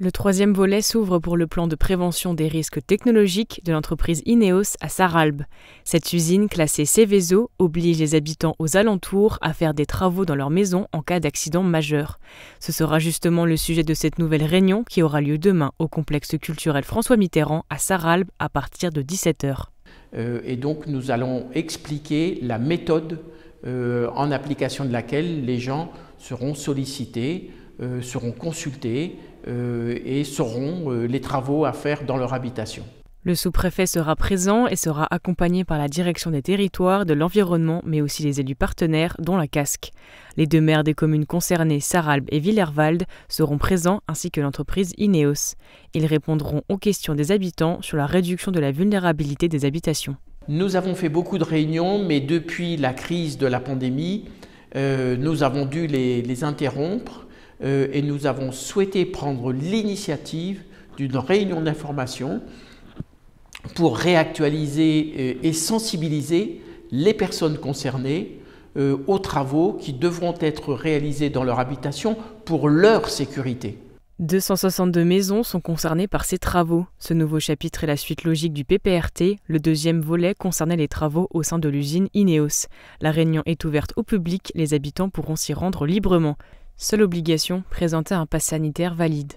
Le troisième volet s'ouvre pour le plan de prévention des risques technologiques de l'entreprise INEOS à Saralbe. Cette usine classée Céveso oblige les habitants aux alentours à faire des travaux dans leur maison en cas d'accident majeur. Ce sera justement le sujet de cette nouvelle réunion qui aura lieu demain au complexe culturel François Mitterrand à Saralbe à partir de 17h. Euh, et donc nous allons expliquer la méthode euh, en application de laquelle les gens seront sollicités euh, seront consultés euh, et sauront euh, les travaux à faire dans leur habitation. Le sous-préfet sera présent et sera accompagné par la direction des territoires, de l'environnement, mais aussi les élus partenaires, dont la Casque. Les deux maires des communes concernées, Saralbe et Villerwald, seront présents ainsi que l'entreprise INEOS. Ils répondront aux questions des habitants sur la réduction de la vulnérabilité des habitations. Nous avons fait beaucoup de réunions, mais depuis la crise de la pandémie, nous avons dû les interrompre euh, et nous avons souhaité prendre l'initiative d'une réunion d'information pour réactualiser euh, et sensibiliser les personnes concernées euh, aux travaux qui devront être réalisés dans leur habitation pour leur sécurité. 262 maisons sont concernées par ces travaux. Ce nouveau chapitre est la suite logique du PPRT. Le deuxième volet concernait les travaux au sein de l'usine INEOS. La réunion est ouverte au public, les habitants pourront s'y rendre librement. Seule obligation, présenter un pass sanitaire valide.